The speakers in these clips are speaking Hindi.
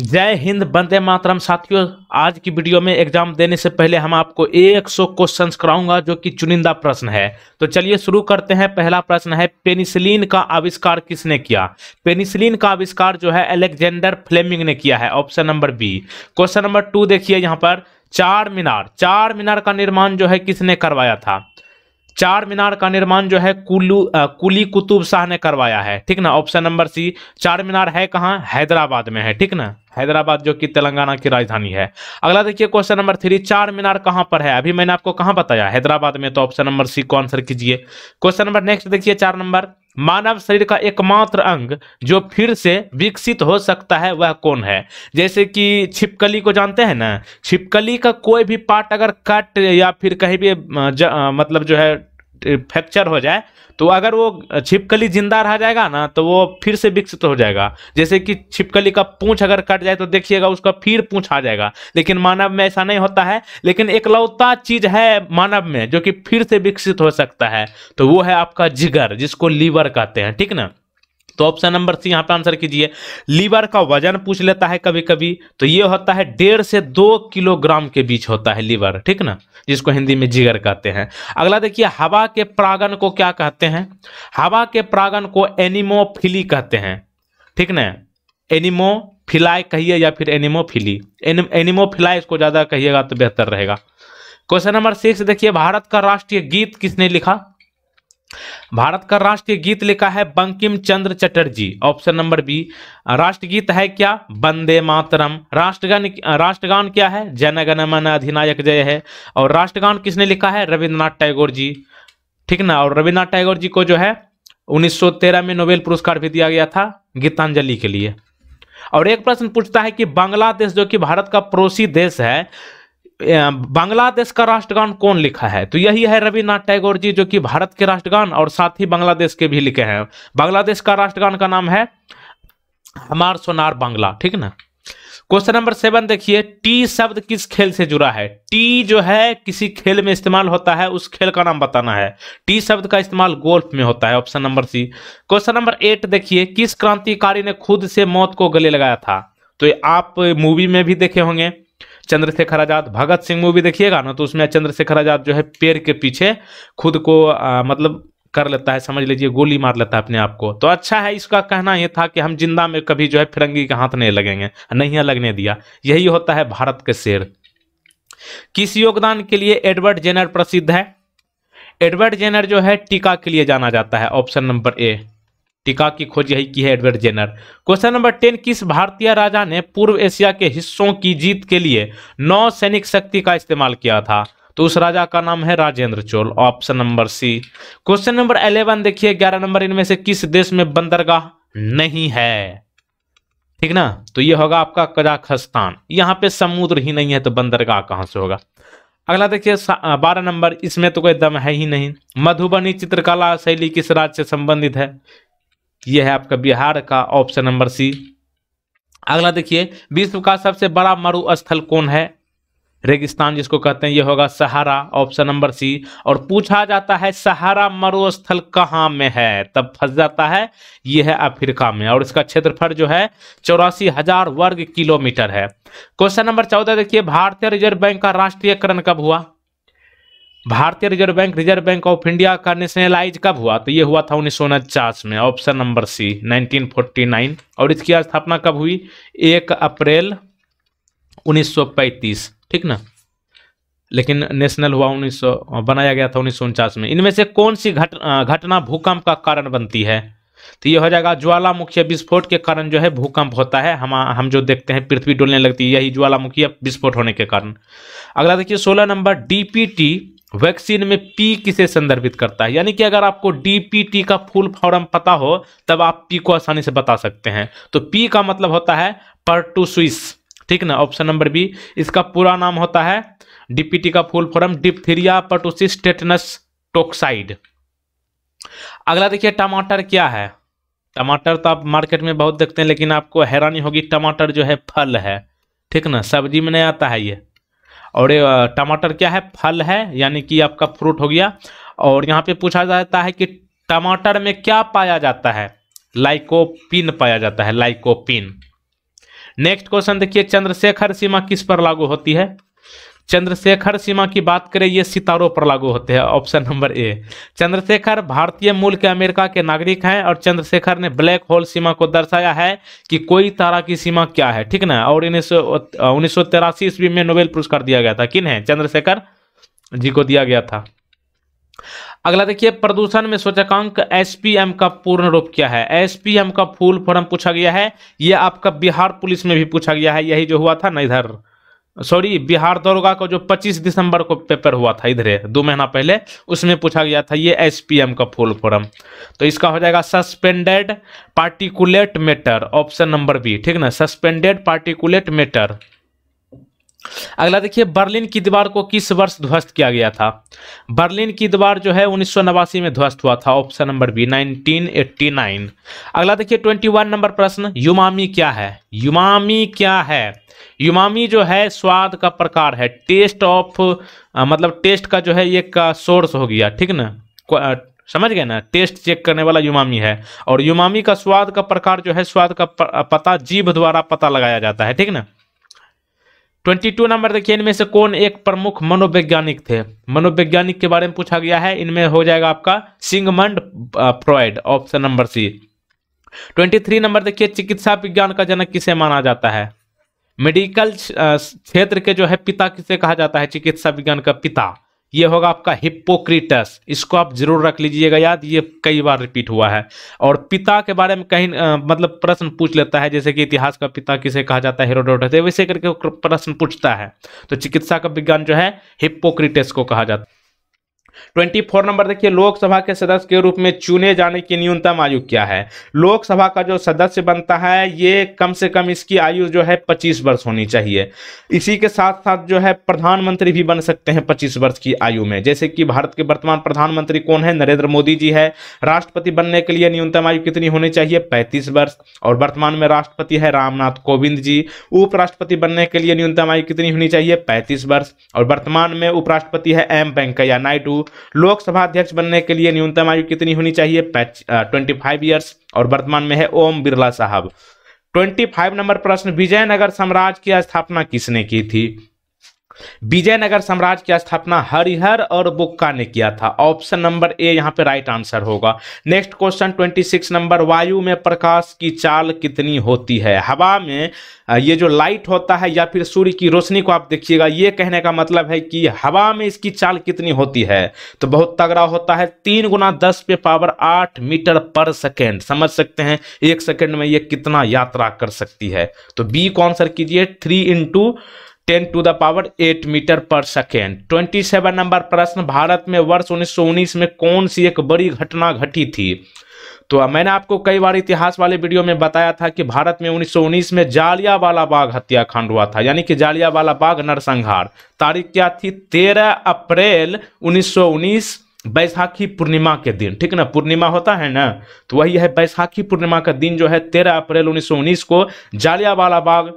जय हिंद बंदे मातरम साथियों आज की वीडियो में एग्जाम देने से पहले हम आपको 100 क्वेश्चन कराऊंगा जो कि चुनिंदा प्रश्न है तो चलिए शुरू करते हैं पहला प्रश्न है पेनिसिलिन का आविष्कार किसने किया पेनिसिलिन का आविष्कार जो है एलेक्जेंडर फ्लेमिंग ने किया है option number B question number two देखिए यहाँ पर चार मीनार चार मीनार का निर्माण जो है किसने करवाया था चार मीनार का निर्माण जो है कुलू कुली कुतुब शाह ने करवाया है ठीक ना ऑप्शन नंबर सी चार मीनार है कहाँ हैदराबाद में है ठीक ना हैदराबाद जो कि तेलंगाना की राजधानी है अगला देखिए क्वेश्चन नंबर थ्री चार मीनार कहाँ पर है अभी मैंने आपको कहाँ बताया हैदराबाद में तो ऑप्शन नंबर सी को आंसर कीजिए क्वेश्चन नंबर नेक्स्ट देखिए चार नंबर मानव शरीर का एकमात्र अंग जो फिर से विकसित हो सकता है वह कौन है जैसे कि छिपकली को जानते हैं ना छिपकली का कोई भी पार्ट अगर कट या फिर कहीं भी मतलब जो है फ्रैक्चर हो जाए तो अगर वो छिपकली जिंदा रह जाएगा ना तो वो फिर से विकसित हो जाएगा जैसे कि छिपकली का पूंछ अगर कट जाए तो देखिएगा उसका फिर पूंछ आ जाएगा लेकिन मानव में ऐसा नहीं होता है लेकिन एकलौता चीज है मानव में जो कि फिर से विकसित हो सकता है तो वो है आपका जिगर जिसको लीवर कहते हैं ठीक ना तो ऑप्शन नंबर सी यहाँ पे आंसर कीजिए लीवर का वजन पूछ लेता है कभी कभी तो ये होता है डेढ़ से दो किलोग्राम के बीच होता है लीवर ठीक ना जिसको हिंदी में जिगर कहते हैं अगला देखिए हवा के प्रागन को क्या कहते हैं हवा के प्रागन को एनिमोफिली कहते हैं ठीक ना एनिमोफिलाई कहिए या फिर एनिमोफिली एन, एनिमोफिलाई इसको ज़्यादा कहिएगा तो बेहतर रहेगा क्वेश्चन नंबर सिक्स देखिए भारत का राष्ट्रीय गीत किसने लिखा भारत का राष्ट्रीय गीत लिखा है Bankim Chandra Chatterjee option number B राष्ट्रगीत है क्या बंदे मातरम राष्ट्रगान राष्ट्रगान क्या है जनगण मन अधिनायक जय है और राष्ट्रगान किसने लिखा है रविन्द्रनाथ टैगोर जी ठीक ना और रविन्द्रनाथ टैगोर जी को जो है 1913 में नोबेल पुरस्कार भी दिया गया था गीतांजलि के लिए और एक प्रश्न पूछता है कि बांग्लादेश जो कि भारत का पड़ोसी देश है बांग्लादेश का राष्ट्रगान कौन लिखा है तो यही है रविनाथ टैगोर जी जो कि भारत के राष्ट्रगान और साथ ही बांग्लादेश के भी लिखे हैं बांग्लादेश का राष्ट्रगान का नाम है हमार सोनार बांग्ला ठीक ना क्वेश्चन नंबर सेवन देखिए टी शब्द किस खेल से जुड़ा है टी जो है किसी खेल में इस्तेमाल होता है उस खेल का नाम बताना है टी शब्द का इस्तेमाल गोल्फ में होता है option number C question number eight देखिए किस क्रांतिकारी ने खुद से मौत को गले लगाया था तो आप मूवी में भी देखे होंगे चंद्रशेखर आजाद भगत सिंह मूवी देखिएगा ना तो उसमें चंद्रशेखर आजाद जो है पेड़ के पीछे खुद को आ, मतलब कर लेता है समझ लीजिए गोली मार लेता है अपने आप को तो अच्छा है इसका कहना यह था कि हम जिंदा में कभी जो है फिरंगी के हाथ नहीं लगेंगे नहीं लगने दिया यही होता है भारत के शेर किस योगदान के लिए एडवर्ड जेनर प्रसिद्ध है एडवर्ड जेनर जो है टीका के लिए जाना जाता है ऑप्शन नंबर ए टीका की खोज यही की है Edward Jenner question number ten किस भारतीय राजा ने पूर्व एशिया के हिस्सों की जीत के लिए नौ सैनिक शक्ति का इस्तेमाल किया था तो उस राजा का नाम है Rajendra Chola option number C question number eleven देखिए ग्यारह नंबर इनमें से किस देश में बंदरगाह नहीं है ठीक ना तो ये होगा आपका कजाखस्तान यहाँ पे समुद्र ही नहीं है तो बंदरगाह कहां से होगा अगला देखिए बारह नंबर इसमें तो कोई दम है ही नहीं मधुबनी चित्रकला शैली किस राज्य से संबंधित है ये है आपका बिहार का ऑप्शन नंबर सी अगला देखिए विश्व का सबसे बड़ा मरुस्थल कौन है रेगिस्तान जिसको कहते हैं ये होगा सहारा ऑप्शन नंबर सी और पूछा जाता है सहारा मरुस्थल कहाँ में है तब फंस जाता है ये है अफ्रीका में और इसका क्षेत्रफल जो है चौरासी हजार वर्ग किलोमीटर है क्वेश्चन नंबर चौदह देखिए भारतीय रिजर्व बैंक का राष्ट्रीयकरण कब हुआ भारतीय reserve bank reserve bank of India का नेशनलाइज कब हुआ तो ये हुआ था उन्नीस में ऑप्शन नंबर सी 1949 और इसकी स्थापना कब हुई एक अप्रैल 1935 ठीक ना लेकिन नेशनल हुआ 19 बनाया गया था उन्नीस में इनमें से कौन सी घट, घटना भूकंप का कारण बनती है तो ये हो जाएगा ज्वालामुखी विस्फोट के कारण जो है भूकंप होता है हम हम जो देखते हैं पृथ्वी डोलने लगती है यही ज्वालामुखी विस्फोट होने के कारण अगला देखिए सोलह नंबर डीपीटी वैक्सीन में पी किसे संदर्भित करता है यानी कि अगर आपको डीपीटी का फुल फॉर्म पता हो तब आप पी को आसानी से बता सकते हैं तो पी का मतलब होता है स्विस ठीक ना ऑप्शन नंबर बी इसका पूरा नाम होता है डीपीटी का full form diphtheria pertussis tetanus toxoid अगला देखिए टमाटर क्या है टमाटर तो आप मार्केट में बहुत देखते हैं लेकिन आपको हैरानी होगी टमाटर जो है फल है ठीक ना सब्जी में नहीं आता है ये और ये टमाटर क्या है फल है यानी कि आपका फ्रूट हो गया और यहाँ पे पूछा जाता है कि टमाटर में क्या पाया जाता है लाइकोपिन पाया जाता है लाइकोपिन नेक्स्ट क्वेश्चन देखिए चंद्रशेखर सीमा किस पर लागू होती है चंद्रशेखर सीमा की बात करें ये सितारों पर लागू होते हैं ऑप्शन नंबर ए चंद्रशेखर भारतीय मूल के अमेरिका के नागरिक हैं और चंद्रशेखर ने ब्लैक होल सीमा को दर्शाया है कि कोई तारा की सीमा क्या है ठीक ना और उन्नीस सौ तिरासी ईस्वी में नोबेल पुरस्कार दिया गया था किन है चंद्रशेखर जी को दिया गया था अगला देखिए प्रदूषण में सूचकांक एसपीएम का पूर्ण रूप क्या है एसपीएम का फुल फॉर्म पूछा गया है यह आपका बिहार पुलिस में भी पूछा गया है यही जो हुआ था ना इधर सॉरी बिहार दरोगा का जो 25 दिसंबर को पेपर हुआ था इधर दो महीना पहले उसमें पूछा गया था ये एसपीएम का फुल फॉर्म तो इसका हो जाएगा suspended particulate matter option number B ठीक ना सस्पेंडेड पार्टिकुलेट मैटर अगला देखिए बर्लिन की दीवार को किस वर्ष ध्वस्त किया गया था बर्लिन की दीवार जो है उन्नीस में ध्वस्त हुआ था ऑप्शन नंबर बी 1989 अगला देखिए 21 नंबर प्रश्न युमामी क्या है युमामी क्या है युमामी जो है स्वाद का प्रकार है टेस्ट ऑफ मतलब टेस्ट का जो है एक सोर्स हो गया ठीक ना समझ गए ना टेस्ट चेक करने वाला युमामी है और युमामी का स्वाद का प्रकार जो है स्वाद का पता जीभ द्वारा पता लगाया जाता है ठीक ना ट्वेंटी टू नंबर देखिए इनमें से कौन एक प्रमुख मनोवैज्ञानिक थे मनोवैज्ञानिक के बारे में पूछा गया है इनमें हो जाएगा आपका Sigmund Freud option number C twenty three number देखिए चिकित्सा विज्ञान का जनक किसे माना जाता है मेडिकल क्षेत्र के जो है पिता किसे कहा जाता है चिकित्सा विज्ञान का पिता ये होगा आपका हिप्पोक्रिटस इसको आप जरूर रख लीजिएगा याद ये कई बार रिपीट हुआ है और पिता के बारे में कहीं मतलब प्रश्न पूछ लेता है जैसे कि इतिहास का पिता किसे कहा जाता है हेरोडोटस वैसे करके प्रश्न पूछता है तो चिकित्सा का विज्ञान जो है हिप्पोक्रिटस को कहा जाता है ट्वेंटी फोर नंबर देखिए लोकसभा के सदस्य के रूप में चुने जाने की न्यूनतम आयु क्या है लोकसभा का जो सदस्य बनता है ये कम से कम इसकी आयु जो है पच्चीस वर्ष होनी चाहिए इसी के साथ साथ जो है प्रधानमंत्री भी बन सकते हैं पच्चीस वर्ष की आयु में जैसे कि भारत के वर्तमान प्रधानमंत्री कौन है नरेंद्र मोदी जी है राष्ट्रपति बनने के लिए न्यूनतम आयु कितनी होनी चाहिए पैंतीस वर्ष और वर्तमान में राष्ट्रपति है रामनाथ कोविंद जी उपराष्ट्रपति बनने के लिए न्यूनतम आयु कितनी होनी चाहिए पैंतीस वर्ष और वर्तमान में उपराष्ट्रपति है एम वेंकैया नायडू लोकसभा अध्यक्ष बनने के लिए न्यूनतम आयु कितनी होनी चाहिए ट्वेंटी फाइव ईयर्स और वर्तमान में है ओम बिरला साहब 25 नंबर प्रश्न विजयनगर साम्राज्य की स्थापना किसने की थी विजयनगर साम्राज्य की स्थापना हरिहर और बुक्का ने किया था ऑप्शन नंबर ए यहाँ पे राइट आंसर होगा नेक्स्ट क्वेश्चन 26 नंबर वायु में प्रकाश की चाल कितनी होती है हवा में ये जो लाइट होता है या फिर सूर्य की रोशनी को आप देखिएगा ये कहने का मतलब है कि हवा में इसकी चाल कितनी होती है तो बहुत तगड़ा होता है तीन गुना दस पे पावर आठ मीटर पर सेकेंड समझ सकते हैं एक सेकेंड में ये कितना यात्रा कर सकती है तो बी कौन सर कीजिए three into ten to the power eight metre per second twenty seven number प्रश्न भारत में वर्ष उन्नीस में कौन सी एक बड़ी घटना घटी थी तो मैंने आपको कई बार इतिहास वाले वीडियो में बताया था कि भारत में 1919 में जालियावाला बाग हत्याकांड हुआ था यानी कि जालियावाला बाग नरसंहार तारीख क्या थी 13 अप्रैल 1919 बैसाखी पूर्णिमा के दिन ठीक ना पूर्णिमा होता है ना तो वही है बैसाखी पूर्णिमा का दिन जो है 13 अप्रैल 1919 को जालियावाला बाग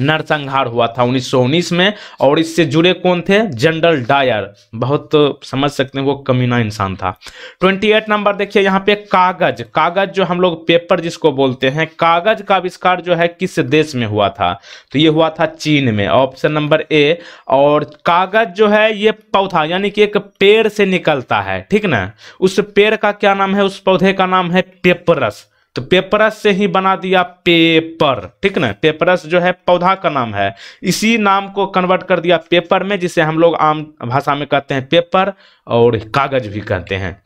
नरसंहार हुआ था उन्नीस में और इससे जुड़े कौन थे जनरल डायर बहुत समझ सकते हैं वो कमीना इंसान था 28 नंबर देखिए यहाँ पे कागज कागज जो हम लोग पेपर जिसको बोलते हैं कागज का आविष्कार जो है किस देश में हुआ था तो ये हुआ था चीन में ऑप्शन नंबर ए और कागज जो है ये पौधा यानी कि एक पेड़ से निकलता है ठीक ना उस पेड़ का क्या नाम है उस पौधे का नाम है पेपरस तो पेपरस से ही बना दिया पेपर ठीक ना पेपरस जो है पौधा का नाम है इसी नाम को कन्वर्ट कर दिया पेपर में जिसे हम लोग आम भाषा में कहते हैं पेपर और कागज भी कहते हैं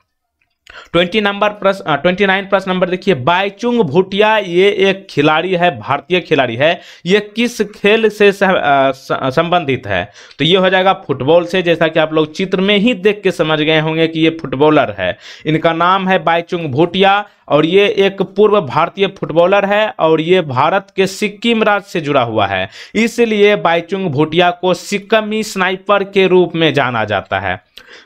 ट्वेंटी नंबर प्रश्न ट्वेंटी नाइन प्रश्न नंबर देखिए बाईचुंग भूटिया ये एक खिलाड़ी है भारतीय खिलाड़ी है ये किस खेल से संबंधित है तो ये हो जाएगा फुटबॉल से जैसा कि आप लोग चित्र में ही देख के समझ गए होंगे कि ये फुटबॉलर है इनका नाम है बाईचुंग भूटिया और ये एक पूर्व भारतीय फुटबॉलर है और ये भारत के सिक्किम राज्य से जुड़ा हुआ है इसलिए बाइचुंग भुटिया को सिक्कमी स्नाइपर के रूप में जाना जाता है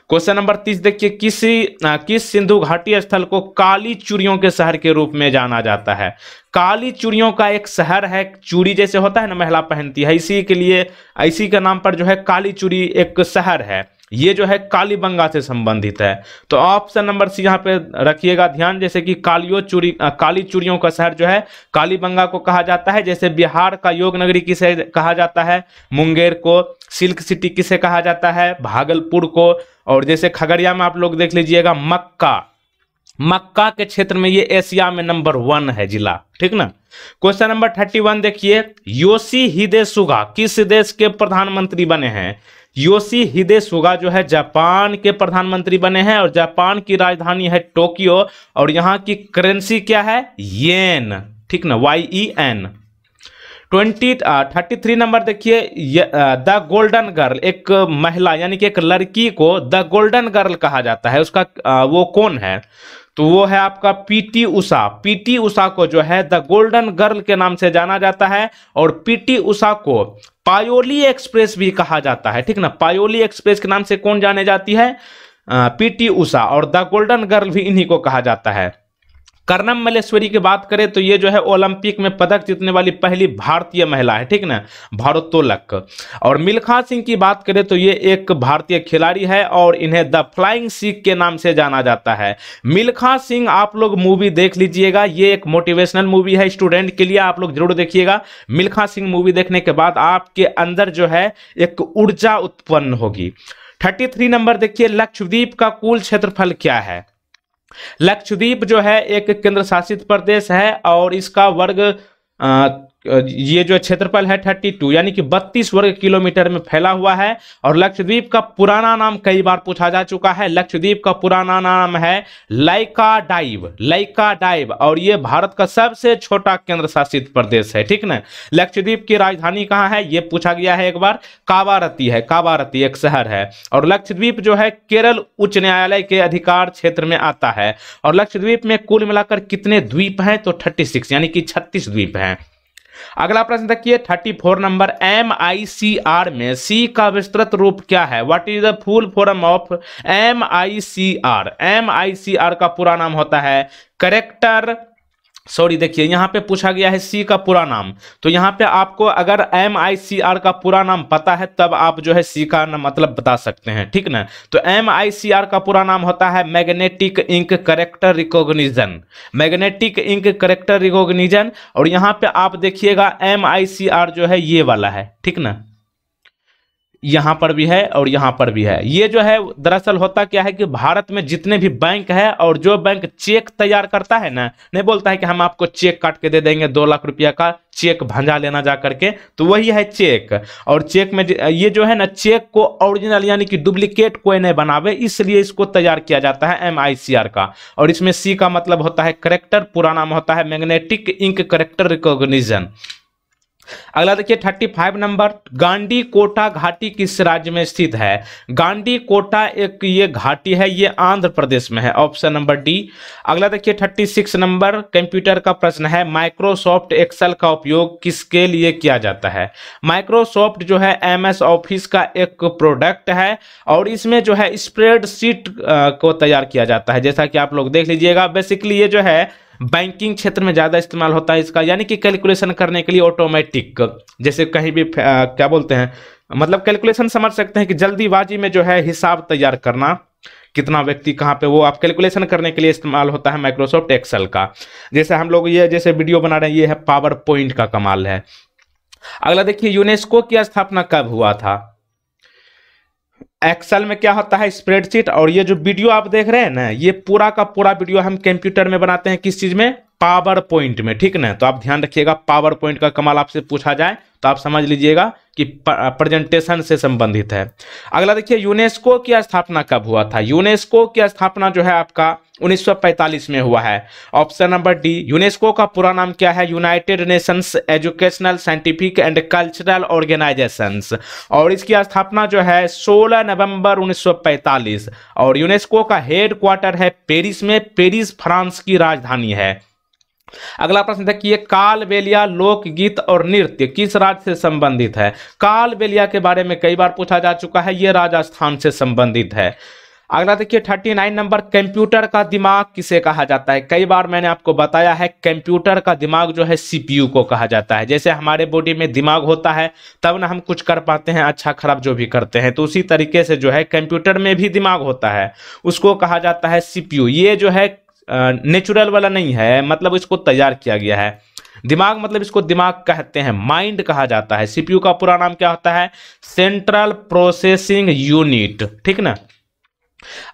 क्वेश्चन नंबर तीस देखिए किसी किस सिंधु घाटी स्थल को काली चूड़ियों के शहर के रूप में जाना जाता है काली चूड़ियों का एक शहर है चूड़ी जैसे होता है ना महिला पहनती है इसी के लिए इसी के नाम पर जो है काली चूड़ी एक शहर है ये जो है कालीबंगा से संबंधित है तो ऑप्शन नंबर सी यहाँ पे रखिएगा ध्यान जैसे कि कालियो चूरी काली चूड़ियों का शहर जो है कालीबंगा को कहा जाता है जैसे बिहार का योग नगरी किसे कहा जाता है मुंगेर को सिल्क सिटी किसे कहा जाता है भागलपुर को और जैसे खगड़िया में आप लोग देख लीजिएगा मक्का मक्का के क्षेत्र में ये एशिया में नंबर वन है जिला ठीक ना क्वेश्चन नंबर थर्टी वन देखिए योशी हिदे सुगा किस देश के प्रधानमंत्री बने हैं योशी हिदे सुगा जो है जापान के प्रधानमंत्री बने हैं और जापान की राजधानी है टोक्यो और यहाँ की करेंसी क्या है येन ठीक ना Y E N twenty thirty three number देखिए द गोल्डन गर्ल एक महिला यानी कि एक लड़की को द गोल्डन गर्ल कहा जाता है उसका आ, वो कौन है तो वो है आपका पीटी उषा पीटी उषा को जो है द गोल्डन गर्ल के नाम से जाना जाता है और पीटी उषा को पायोली एक्सप्रेस भी कहा जाता है ठीक ना पायोली एक्सप्रेस के नाम से कौन जाने जाती है पीटी उषा और द गोल्डन गर्ल भी इन्हीं को कहा जाता है कर्णम मलेश्वरी की बात करें तो ये जो है ओलंपिक में पदक जीतने वाली पहली भारतीय महिला है ठीक ना भारोत्तोलक और मिल्खा सिंह की बात करें तो ये एक भारतीय खिलाड़ी है और इन्हें द फ्लाइंग सिख के नाम से जाना जाता है मिल्खा सिंह आप लोग मूवी देख लीजिएगा ये एक मोटिवेशनल मूवी है स्टूडेंट के लिए आप लोग जरूर देखिएगा मिल्खा सिंह मूवी देखने के बाद आपके अंदर जो है एक ऊर्जा उत्पन्न होगी थर्टी थ्री नंबर देखिए लक्षद्वीप का कुल क्षेत्रफल क्या है लक्षद्वीप जो है एक केंद्र शासित प्रदेश है और इसका वर्ग ये जो क्षेत्रफल है थर्टी टू यानी कि बत्तीस वर्ग किलोमीटर में फैला हुआ है और लक्षद्वीप का पुराना नाम कई बार पूछा जा चुका है लक्षद्वीप का पुराना नाम है लाइका डाइव लाइका डाइव और ये भारत का सबसे छोटा केंद्र शासित प्रदेश है ठीक ना लक्षद्वीप की राजधानी कहाँ है ये पूछा गया है एक बार कावारती है काबारती एक शहर है और लक्षद्वीप जो है केरल उच्च न्यायालय के अधिकार क्षेत्र में आता है और लक्षद्वीप में कुल मिलाकर कितने द्वीप हैं तो थर्टी यानी कि छत्तीस द्वीप हैं अगला प्रश्न देखिए 34 number M I C R में सी का विस्तृत रूप क्या है what is the full form of M I C R M I C R का पूरा नाम होता है करेक्टर सॉरी देखिए यहाँ पे पूछा गया है सी का पूरा नाम तो यहाँ पे आपको अगर एम आई सी आर का पूरा नाम पता है तब आप जो है सी का नाम मतलब बता सकते हैं ठीक ना तो एम आई सी आर का पूरा नाम होता है magnetic ink character recognition magnetic ink character recognition और यहाँ पे आप देखिएगा एम आई सी आर जो है ये वाला है ठीक ना यहाँ पर भी है और यहाँ पर भी है ये जो है दरअसल होता क्या है कि भारत में जितने भी बैंक है और जो बैंक चेक तैयार करता है ना नहीं बोलता है कि हम आपको चेक काट के दे देंगे दो लाख रुपया का चेक भंजा लेना जा करके तो वही है चेक और चेक में ये जो है ना चेक को ओरिजिनल यानी कि डुप्लीकेट कोई नहीं बनावे इसलिए इसको तैयार किया जाता है एम का और इसमें सी का मतलब होता है करेक्टर पूरा नाम होता है मैग्नेटिक इंक करेक्टर रिकोगनीजन अगला देखिए 35 नंबर गांडी कोटा घाटी किस राज्य में स्थित है गांडी कोटा एक ये घाटी है ये आंध्र प्रदेश में है ऑप्शन नंबर डी अगला देखिए 36 नंबर कंप्यूटर का प्रश्न है माइक्रोसॉफ्ट एक्सेल का उपयोग किसके लिए किया जाता है माइक्रोसॉफ्ट जो है एमएस ऑफिस का एक प्रोडक्ट है और इसमें जो है स्प्रेड को तैयार किया जाता है जैसा कि आप लोग देख लीजिएगा बेसिकली ये जो है बैंकिंग क्षेत्र में ज़्यादा इस्तेमाल होता है इसका यानी कि कैलकुलेशन करने के लिए ऑटोमेटिक जैसे कहीं भी आ, क्या बोलते हैं मतलब कैलकुलेशन समझ सकते हैं कि जल्दीबाजी में जो है हिसाब तैयार करना कितना व्यक्ति कहाँ पे वो आप कैलकुलेशन करने के लिए इस्तेमाल होता है माइक्रोसॉफ्ट एक्सेल का जैसे हम लोग ये जैसे वीडियो बना रहे हैं ये है पावर पॉइंट का कमाल है अगला देखिए यूनेस्को की स्थापना कब हुआ था एक्सेल में क्या होता है स्प्रेडशीट और ये जो वीडियो आप देख रहे हैं ना ये पूरा का पूरा वीडियो हम कंप्यूटर में बनाते हैं किस चीज में पावर पॉइंट में ठीक ना तो आप ध्यान रखिएगा पावर पॉइंट का कमाल आपसे पूछा जाए तो आप समझ लीजिएगा की प्रेजेंटेशन से संबंधित है अगला देखिए यूनेस्को की स्थापना कब हुआ था यूनेस्को की स्थापना जो है आपका 1945 में हुआ है ऑप्शन नंबर डी यूनेस्को का पूरा नाम क्या है United Nations Educational Scientific and Cultural Organizations और इसकी स्थापना जो है 16 नवंबर 1945 और यूनेस्को का हेड क्वार्टर है पेरिस में पेरिस फ्रांस की राजधानी है अगला प्रश्न देखिए काल बेलिया लोकगीत और नृत्य किस राज्य से संबंधित है काल बेलिया के बारे में कई बार पूछा जा चुका है यह राजस्थान से संबंधित है अगला देखिए थर्टी नाइन नंबर कंप्यूटर का दिमाग किसे कहा जाता है कई बार मैंने आपको बताया है कंप्यूटर का दिमाग जो है सीपीयू को कहा जाता है जैसे हमारे बॉडी में दिमाग होता है तब ना हम कुछ कर पाते हैं अच्छा खराब जो भी करते हैं तो उसी तरीके से जो है कंप्यूटर में भी दिमाग होता है उसको कहा जाता है सीपीयू ये जो है नेचुरल वाला नहीं है मतलब इसको तैयार किया गया है दिमाग मतलब इसको दिमाग कहते हैं माइंड कहा जाता है सीपीयू का पूरा नाम क्या होता है सेंट्रल प्रोसेसिंग यूनिट ठीक ना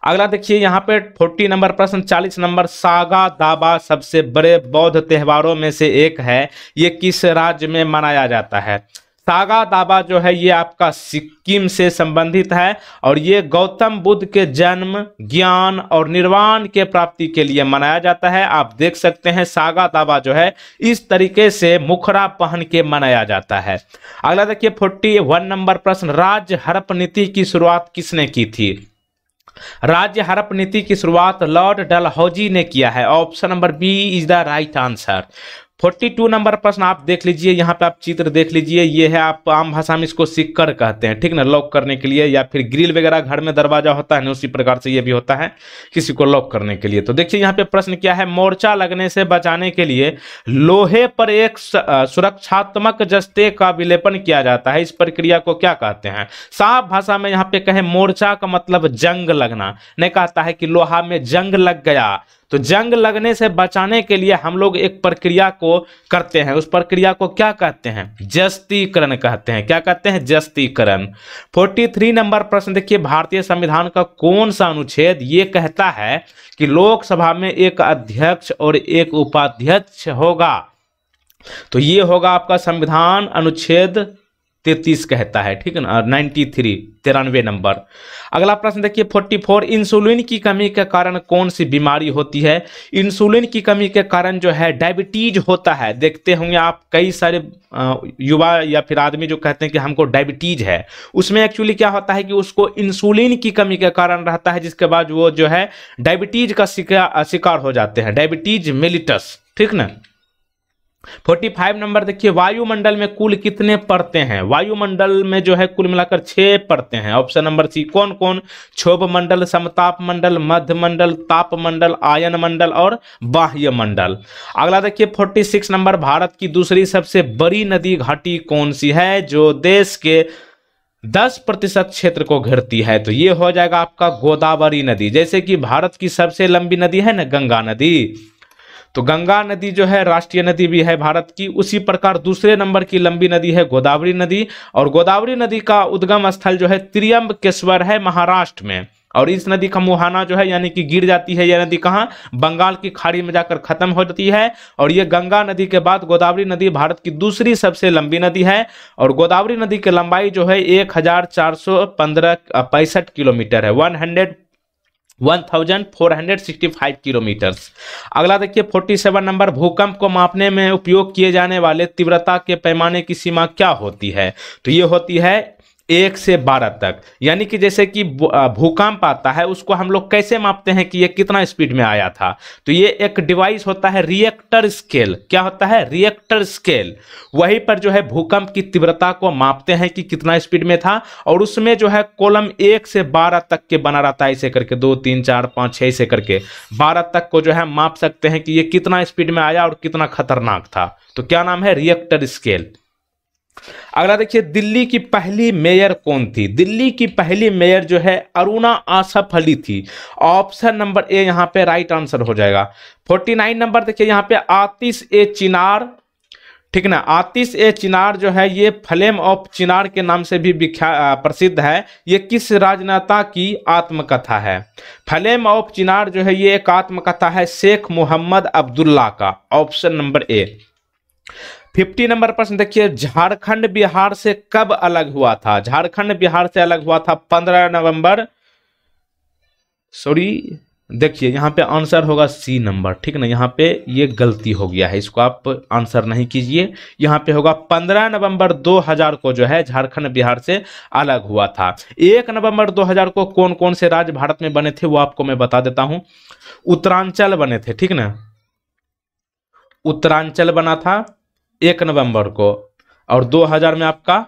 अगला देखिए यहाँ पे 40 नंबर प्रश्न 40 नंबर सागा दाबा सबसे बड़े बौद्ध त्योहारों में से एक है ये किस राज्य में मनाया जाता है सागा दाबा जो है ये आपका सिक्किम से संबंधित है और ये गौतम बुद्ध के जन्म ज्ञान और निर्वाण के प्राप्ति के लिए मनाया जाता है आप देख सकते हैं सागा दाबा जो है इस तरीके से मुखरा पहन के मनाया जाता है अगला देखिए फोर्टी वन नंबर प्रश्न राज्य हड़प नीति की शुरुआत किसने की थी राज्य हड़प नीति की शुरुआत लॉर्ड डलहौजी ने किया है option number B is the right answer forty two number प्रश्न आप देख लीजिए यहाँ पे आप चित्र देख लीजिए ये है आप आम भाषा में इसको सिक्कर कहते हैं ठीक ना लॉक करने के लिए या फिर ग्रिल वगैरह घर में दरवाजा होता है ना उसी प्रकार से ये भी होता है किसी को लॉक करने के लिए तो देखिए यहाँ पे प्रश्न क्या है मोर्चा लगने से बचाने के लिए लोहे पर एक सुरक्षात्मक जस्ते का विलेपन किया जाता है इस प्रक्रिया को क्या कहते हैं साफ भाषा में यहाँ पे कहे मोर्चा का मतलब जंग लगना नहीं कहता है कि लोहा में जंग लग गया तो जंग लगने से बचाने के लिए हम लोग एक प्रक्रिया को करते हैं उस प्रक्रिया को क्या कहते हैं जस्तीकरण कहते हैं क्या कहते हैं जस्तीकरण 43 नंबर प्रश्न देखिए भारतीय संविधान का कौन सा अनुच्छेद ये कहता है कि लोकसभा में एक अध्यक्ष और एक उपाध्यक्ष होगा तो ये होगा आपका संविधान अनुच्छेद तैतीस कहता है ठीक है ना नाइन्टी थ्री तिरानवे नंबर अगला प्रश्न देखिए फोर्टी फोर इंसुलिन की कमी के कारण कौन सी बीमारी होती है इंसुलिन की कमी के कारण जो है डायबिटीज होता है देखते होंगे आप कई सारे युवा या फिर आदमी जो कहते हैं कि हमको डायबिटीज है उसमें एक्चुअली क्या होता है कि उसको इंसुलिन की कमी के कारण रहता है जिसके बाद वो जो है डायबिटीज का शिकार हो जाते हैं डायबिटीज मिलिटस ठीक ना फोर्टी फाइव नंबर देखिए वायुमंडल में कुल कितने पड़ते हैं वायुमंडल में जो है कुल मिलाकर छह पड़ते हैं ऑप्शन नंबर सी कौन कौन क्षोभ मंडल समताप मंडल मध्य मंडल ताप मंडल आयन मंडल और बाह्य मंडल अगला देखिए फोर्टी सिक्स नंबर भारत की दूसरी सबसे बड़ी नदी घाटी कौन सी है जो देश के दस प्रतिशत क्षेत्र को घेरती है तो ये हो जाएगा आपका गोदावरी नदी जैसे कि भारत की सबसे लंबी नदी है ना गंगा नदी तो गंगा नदी जो है राष्ट्रीय नदी भी है भारत की उसी प्रकार दूसरे नंबर की लंबी नदी है गोदावरी नदी और गोदावरी नदी का उद्गम स्थल जो है त्रियम्बकेश्वर है महाराष्ट्र में और इस नदी का मुहाना जो है यानी कि गिर जाती है यह नदी कहाँ बंगाल की खाड़ी में जाकर खत्म हो जाती है और ये गंगा नदी के बाद गोदावरी नदी भारत की दूसरी सबसे लंबी नदी है और गोदावरी नदी की लंबाई जो है एक हजार चार सौ पंद्रह पैंसठ किलोमीटर है वन हंड्रेड 1465 किलोमीटर अगला देखिए 47 नंबर भूकंप को मापने में उपयोग किए जाने वाले तीव्रता के पैमाने की सीमा क्या होती है तो ये होती है एक से बारह तक यानी कि जैसे कि भूकंप आता है उसको हम लोग कैसे मापते हैं कि ये कितना स्पीड में आया था तो ये एक डिवाइस होता है रिएक्टर स्केल क्या होता है रिएक्टर स्केल वहीं पर जो है भूकंप की तीव्रता को मापते हैं कि कितना स्पीड में था और उसमें जो है कॉलम एक से बारह तक के बना रहता है इसे करके दो तीन चार पाँच छः से करके बारह तक को जो है माप सकते हैं कि ये कितना स्पीड में आया और कितना खतरनाक था तो क्या नाम है रिएक्टर स्केल अगला देखिए दिल्ली की पहली मेयर कौन थी दिल्ली की पहली मेयर जो है अरुणा आसफ अली थी ऑप्शन नंबर ए यहां पे राइट आंसर हो जाएगा 49 नंबर देखिए यहां पे आतिश ए चिनार ठीक ना आतिश ए चिनार जो है ये फ्लेम ऑफ चिनार के नाम से भी प्रसिद्ध है ये किस राजनेता की आत्मकथा है फ्लेम ऑफ चिनार जो है ये एक आत्मकथा है शेख मोहम्मद अब्दुल्ला का option number A fifty number प्रश्न देखिए झारखंड बिहार से कब अलग हुआ था झारखंड बिहार से अलग हुआ था पंद्रह नवंबर सॉरी देखिए यहाँ पे आंसर होगा सी नंबर ठीक ना यहाँ पे ये गलती हो गया है इसको आप आंसर नहीं कीजिए यहाँ पे होगा 15 नवंबर 2000 को जो है झारखंड बिहार से अलग हुआ था एक नवंबर 2000 को कौन कौन से राज्य भारत में बने थे वो आपको मैं बता देता हूँ उत्तरांचल बने थे ठीक ना उत्तरांचल बना था एक नवंबर को और 2000 में आपका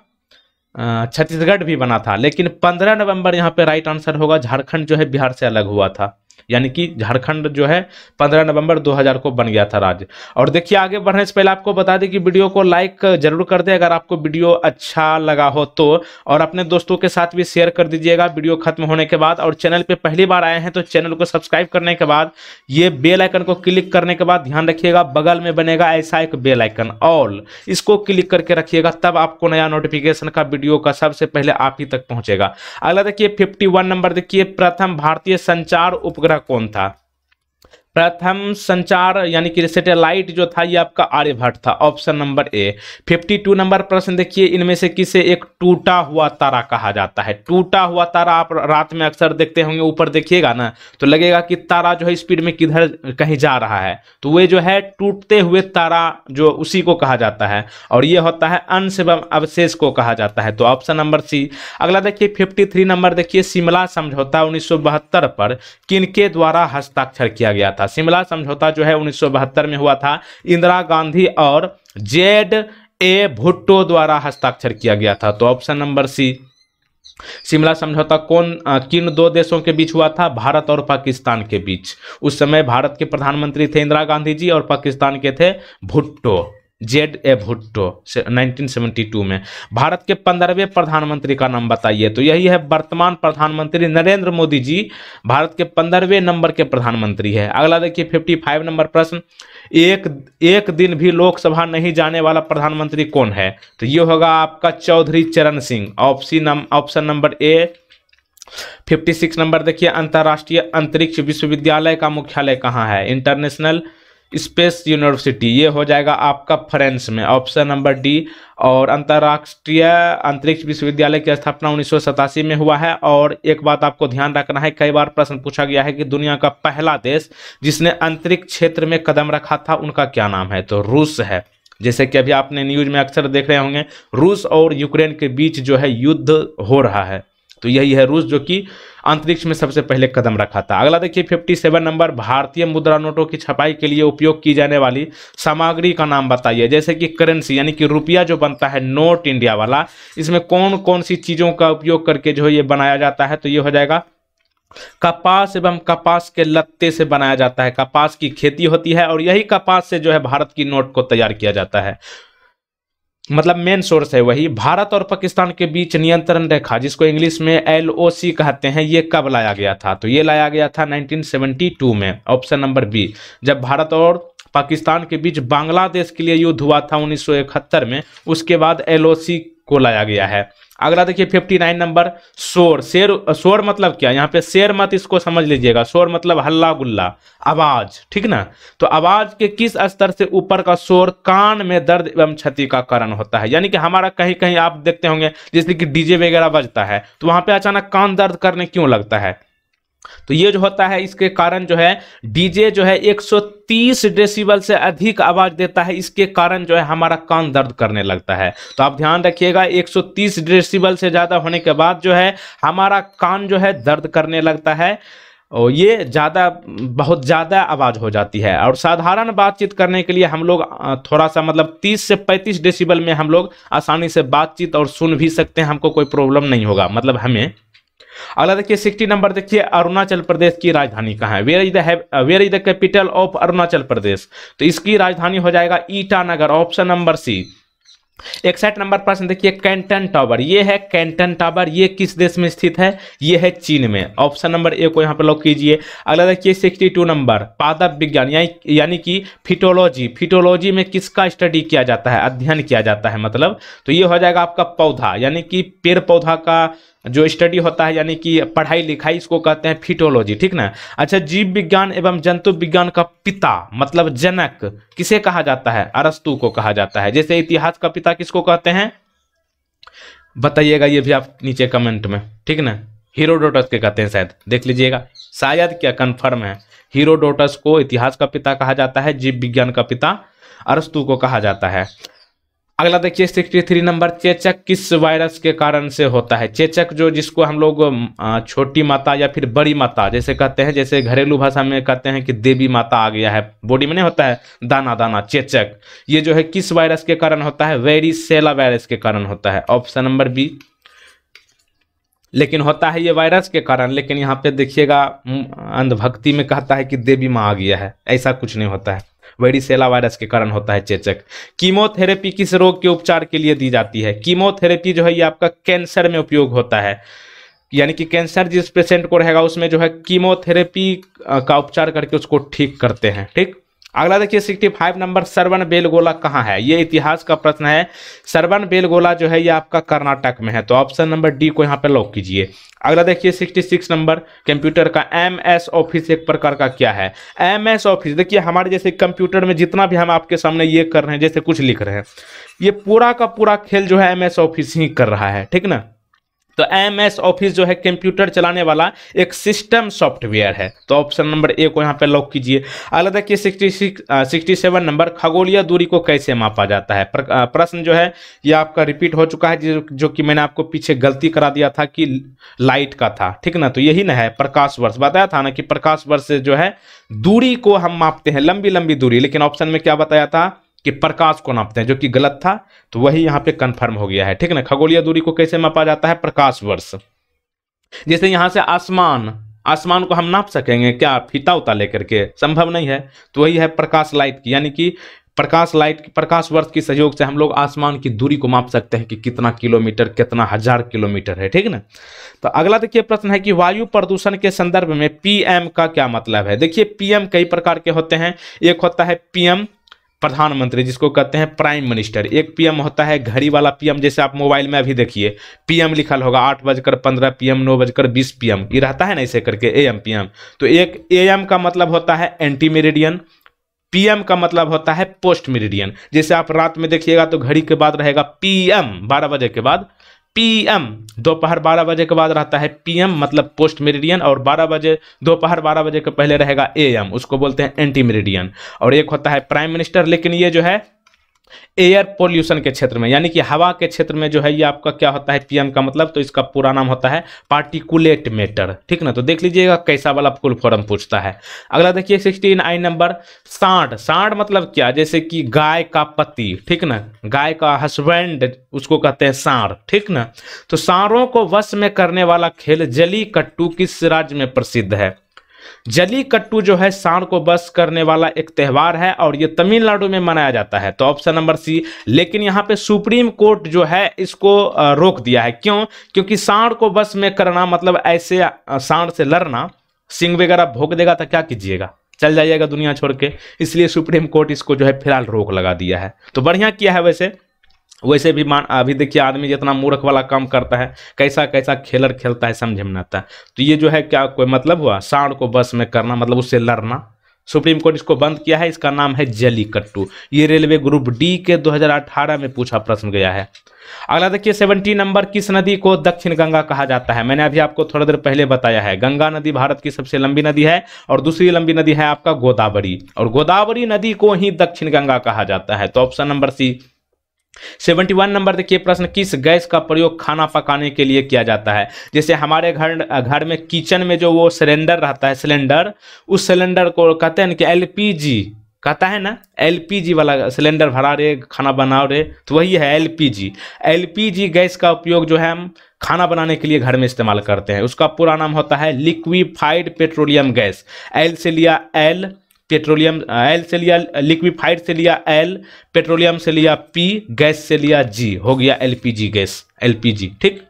छत्तीसगढ़ भी बना था लेकिन 15 नवंबर यहाँ पे राइट आंसर होगा झारखंड जो है बिहार से अलग हुआ था यानी कि झारखंड जो है 15 नवंबर 2000 को बन गया था राज्य और देखिए आगे बढ़ने से पहले आपको बता दें कि वीडियो को लाइक जरूर कर दें अगर आपको वीडियो अच्छा लगा हो तो और अपने दोस्तों के साथ भी शेयर कर दीजिएगा वीडियो खत्म होने के बाद और चैनल पर पहली बार आए हैं तो चैनल को सब्सक्राइब करने के बाद ये बेलाइकन को क्लिक करने के बाद ध्यान रखिएगा बगल में बनेगा ऐसा एक बेलाइकन ऑल इसको क्लिक करके रखिएगा तब आपको नया नोटिफिकेशन का वीडियो का सबसे पहले आप ही तक पहुंचेगा अगला देखिए फिफ्टी नंबर देखिए प्रथम भारतीय संचार उपग्रह para contar प्रथम संचार यानी कि सैटेलाइट जो था ये आपका आर्यभट्ट था ऑप्शन नंबर ए 52 नंबर प्रश्न देखिए इनमें से किसे एक टूटा हुआ तारा कहा जाता है टूटा हुआ तारा आप रात में अक्सर देखते होंगे ऊपर देखिएगा ना तो लगेगा कि तारा जो है स्पीड में किधर कहीं जा रहा है तो वे जो है टूटते हुए तारा जो उसी को कहा जाता है और ये होता है अंश एवं अवशेष को कहा जाता है तो ऑप्शन नंबर सी अगला देखिए फिफ्टी नंबर देखिए शिमला समझौता उन्नीस पर किनके द्वारा हस्ताक्षर किया गया था था शिमला समझौता जो है उन्नीस में हुआ था इंदिरा गांधी और जेड ए भुट्टो द्वारा हस्ताक्षर किया गया था तो ऑप्शन नंबर सी शिमला समझौता कौन किन दो देशों के बीच हुआ था भारत और पाकिस्तान के बीच उस समय भारत के प्रधानमंत्री थे इंदिरा गांधी जी और पाकिस्तान के थे Bhutto Z A Bhutto nineteen में भारत के पंद्रहवें प्रधानमंत्री का नाम बताइए तो यही है वर्तमान प्रधानमंत्री नरेंद्र मोदी जी भारत के पंद्रहवें नंबर के प्रधानमंत्री है अगला देखिए 55 नंबर प्रश्न एक एक दिन भी लोकसभा नहीं जाने वाला प्रधानमंत्री कौन है तो ये होगा आपका चौधरी चरण सिंह ऑप्शन नम, ऑप्शन नंबर ए 56 नंबर देखिए अंतर्राष्ट्रीय अंतरिक्ष विश्वविद्यालय का मुख्यालय कहाँ है इंटरनेशनल स्पेस यूनिवर्सिटी ये हो जाएगा आपका फ्रेंस में ऑप्शन नंबर डी और अंतर्राष्ट्रीय अंतरिक्ष विश्वविद्यालय की स्थापना उन्नीस में हुआ है और एक बात आपको ध्यान रखना है कई बार प्रश्न पूछा गया है कि दुनिया का पहला देश जिसने अंतरिक्ष क्षेत्र में कदम रखा था उनका क्या नाम है तो रूस है जैसे कि अभी आपने न्यूज में अक्सर देख रहे होंगे रूस और यूक्रेन के बीच जो है युद्ध हो रहा है तो यही है रूस जो कि अंतरिक्ष में सबसे पहले कदम रखा था अगला देखिए फिफ्टी सेवन नंबर भारतीय मुद्रा नोटों की छपाई के लिए उपयोग की जाने वाली सामग्री का नाम बताइए जैसे कि करेंसी यानी कि रुपया जो बनता है नोट इंडिया वाला इसमें कौन कौन सी चीज़ों का उपयोग करके जो है ये बनाया जाता है तो ये हो जाएगा कपास एवं कपास के लत्ते से बनाया जाता है कपास की खेती होती है और यही कपास से जो है भारत की नोट को तैयार किया जाता है मतलब मेन सोर्स है वही भारत और पाकिस्तान के बीच नियंत्रण रेखा जिसको इंग्लिश में एल कहते हैं ये कब लाया गया था तो ये लाया गया था 1972 में ऑप्शन नंबर बी जब भारत और पाकिस्तान के बीच बांग्लादेश के लिए युद्ध हुआ था 1971 में उसके बाद एल को लाया गया है अगला देखिए 59 नंबर शोर शेर शोर मतलब क्या यहाँ पे शेर मत इसको समझ लीजिएगा शोर मतलब हल्ला गुल्ला आवाज ठीक ना तो आवाज के किस स्तर से ऊपर का शोर कान में दर्द एवं क्षति का कारण होता है यानी कि हमारा कहीं कहीं आप देखते होंगे जैसे कि डीजे वगैरह बजता है तो वहां पे अचानक कान दर्द करने क्यों लगता है तो ये जो होता है इसके कारण जो है डीजे जो है 130 डेसिबल से अधिक आवाज देता है इसके कारण जो है हमारा कान दर्द करने लगता है तो आप ध्यान रखिएगा 130 डेसिबल से ज्यादा होने के बाद जो है हमारा कान जो है दर्द करने लगता है और ये ज़्यादा बहुत ज़्यादा आवाज़ हो जाती है और साधारण बातचीत करने के लिए हम लोग थोड़ा सा मतलब 30 से 35 डेसिबल में हम लोग आसानी से बातचीत और सुन भी सकते हैं हमको कोई प्रॉब्लम नहीं होगा मतलब हमें अगला देखिए सिक्सटी नंबर देखिए अरुणाचल प्रदेश की राजधानी कहाँ है is where is the capital of Arunachal Pradesh तो इसकी राजधानी हो जाएगा ईटानगर ऑप्शन नंबर सी इकसठ नंबर प्रश्न देखिए कैंटन टावर ये है कैंटन टावर ये किस देश में स्थित है ये है चीन में ऑप्शन नंबर ए को यहाँ पर लॉक कीजिए अगला देखिए सिक्सटी टू नंबर पादप विज्ञान यानी कि फिटोलॉजी फिटोलॉजी में किसका स्टडी किया जाता है अध्ययन किया जाता है मतलब तो ये हो जाएगा आपका पौधा यानी कि पेड़ पौधा का जो स्टडी होता है यानी कि पढ़ाई लिखाई इसको कहते हैं फिटोलॉजी ठीक ना अच्छा जीव विज्ञान एवं जंतु विज्ञान का पिता मतलब जनक किसे कहा जाता है अरस्तु को कहा जाता है जैसे इतिहास का पिता किसको कहते हैं बताइएगा ये भी आप नीचे कमेंट में ठीक ना हीरोडोटस के कहते हैं शायद देख लीजिएगा शायद क्या कन्फर्म है हीरोडोटस को इतिहास का पिता कहा जाता है जीव विज्ञान का पिता अरस्तु को कहा जाता है अगला देखिए सिक्सटी थ्री नंबर चेचक किस वायरस के कारण से होता है चेचक जो जिसको हम लोग छोटी माता या फिर बड़ी माता जैसे कहते हैं जैसे घरेलू भाषा में कहते हैं कि देवी माता आ गया है बॉडी में नहीं होता है दाना दाना चेचक ये जो है किस वायरस के कारण होता है वेरी सेला वायरस के कारण होता है ऑप्शन नंबर बी लेकिन होता है ये वायरस के कारण लेकिन यहाँ पे देखिएगा अंधभक्ति में कहता है कि देवी माँ आ गया है ऐसा कुछ नहीं होता है वेरिसेला वायरस के कारण होता है चेचक कीमोथेरेपी किस रोग के उपचार के लिए दी जाती है कीमोथेरेपी जो है ये आपका कैंसर में उपयोग होता है यानी कि कैंसर जिस पेशेंट को रहेगा उसमें जो है कीमोथेरेपी का उपचार करके उसको ठीक करते हैं ठीक अगला देखिए 65 नंबर सरवन बेलगोला कहाँ है ये इतिहास का प्रश्न है सरवन बेलगोला जो है ये आपका कर्नाटक में है तो ऑप्शन नंबर डी को यहाँ पे लॉक कीजिए अगला देखिए 66 नंबर कंप्यूटर का एम एस ऑफिस एक प्रकार का क्या है एम एस ऑफिस देखिए हमारे जैसे कंप्यूटर में जितना भी हम आपके सामने ये कर रहे हैं जैसे कुछ लिख रहे हैं ये पूरा का पूरा खेल जो है एम एस ऑफिस ही कर रहा है ठीक ना तो एम एस ऑफिस जो है कंप्यूटर चलाने वाला एक सिस्टम सॉफ्टवेयर है तो ऑप्शन नंबर ए को यहाँ पे लॉक कीजिए अगला देखिए sixty six sixty seven number खगोलीय दूरी को कैसे मापा जाता है प्रश्न जो है ये आपका रिपीट हो चुका है जो, जो कि मैंने आपको पीछे गलती करा दिया था कि लाइट का था ठीक ना तो यही ना है प्रकाश वर्ष बताया था ना कि प्रकाश वर्ष से जो है दूरी को हम मापते हैं लंबी लंबी दूरी लेकिन ऑप्शन में क्या बताया था कि प्रकाश को नापते हैं जो कि गलत था तो वही यहाँ पे कन्फर्म हो गया है ठीक है ना खगोलीय दूरी को कैसे मापा जाता है प्रकाश वर्ष जैसे यहाँ से आसमान आसमान को हम नाप सकेंगे क्या फीता उता लेकर के संभव नहीं है तो वही है प्रकाश लाइट की यानी कि प्रकाश लाइट प्रकाश वर्ष के सहयोग से हम लोग आसमान की दूरी को माप सकते हैं कि कितना किलोमीटर कितना हजार किलोमीटर है ठीक ना तो अगला देखिए प्रश्न है कि वायु प्रदूषण के संदर्भ में पीएम का क्या मतलब है देखिए पीएम कई प्रकार के होते हैं एक होता है पीएम प्रधानमंत्री जिसको कहते हैं प्राइम मिनिस्टर एक पीएम होता है घड़ी वाला पीएम जैसे आप मोबाइल में अभी देखिए पीएम लिखा होगा आठ बजकर पंद्रह पीएम नौ बजकर बीस पीएम ये रहता है ना इसे करके एएम पीएम तो एक एएम का मतलब होता है एंटी मेरिडियन पीएम का मतलब होता है पोस्ट मेरिडियन जैसे आप रात में देखिएगा तो घड़ी के बाद रहेगा पीएम बारह बजे के बाद पीएम दोपहर बारह बजे के बाद रहता है पीएम मतलब पोस्ट मेरिडियन और बारह बजे दोपहर बारह बजे के पहले रहेगा एएम उसको बोलते हैं एंटी मेरिडियन और एक होता है प्राइम मिनिस्टर लेकिन ये जो है एयर पोल्यूशन के क्षेत्र में यानी कि हवा के क्षेत्र में जो है ये आपका क्या होता है पीएम का मतलब तो इसका पूरा नाम होता है पार्टिकुलेट मैटर ठीक ना तो देख लीजिएगा कैसा वाला फुल फॉर्म पूछता है अगला देखिए सिक्सटीन आई नंबर सांड सांड मतलब क्या जैसे कि गाय का पति ठीक ना गाय का हस्बैंड उसको कहते हैं सांड ठीक ना तो सांडों को वश में करने वाला खेल जली कट्टू किस राज्य में प्रसिद्ध है जलीकट्टू जो है सांड को बस करने वाला एक त्यौहार है और ये तमिलनाडु में मनाया जाता है तो ऑप्शन नंबर सी लेकिन यहाँ पे सुप्रीम कोर्ट जो है इसको रोक दिया है क्यों क्योंकि सांड को बस में करना मतलब ऐसे सांड से लड़ना सिंह वगैरह भोग देगा तो क्या कीजिएगा चल जाइएगा दुनिया छोड़ के इसलिए सुप्रीम कोर्ट इसको जो है फिलहाल रोक लगा दिया है तो बढ़िया किया है वैसे वैसे भी मान अभी देखिए आदमी जितना मूर्ख वाला काम करता है कैसा कैसा खेलर खेलता है समझ में आता है तो ये जो है क्या कोई मतलब हुआ सांड को बस में करना मतलब उससे लड़ना सुप्रीम कोर्ट इसको बंद किया है इसका नाम है जली कट्टू ये रेलवे ग्रुप डी के 2018 में पूछा प्रश्न गया है अगला देखिए सेवनटीन नंबर किस नदी को दक्षिण गंगा कहा जाता है मैंने अभी आपको थोड़ा देर पहले बताया है गंगा नदी भारत की सबसे लंबी नदी है और दूसरी लंबी नदी है आपका गोदावरी और गोदावरी नदी को ही दक्षिण गंगा कहा जाता है तो option number C seventy one number देखिए प्रश्न किस गैस का प्रयोग खाना पकाने के लिए किया जाता है जैसे हमारे घर घर में किचन में जो वो सिलेंडर रहता है सिलेंडर उस सिलेंडर को कहते हैं कि एलपीजी कहता है ना एलपीजी वाला सिलेंडर भरा रहे खाना बनाओ रहे तो वही है एलपीजी एलपीजी गैस का उपयोग जो है हम खाना बनाने के लिए घर में इस्तेमाल करते हैं उसका पूरा नाम होता है लिक्विफाइड पेट्रोलियम गैस एल से लिया एल पेट्रोलियम एल से लिया लिक्विफाइड से लिया एल पेट्रोलियम से लिया पी गैस से लिया जी हो गया एलपीजी गैस एलपीजी ठीक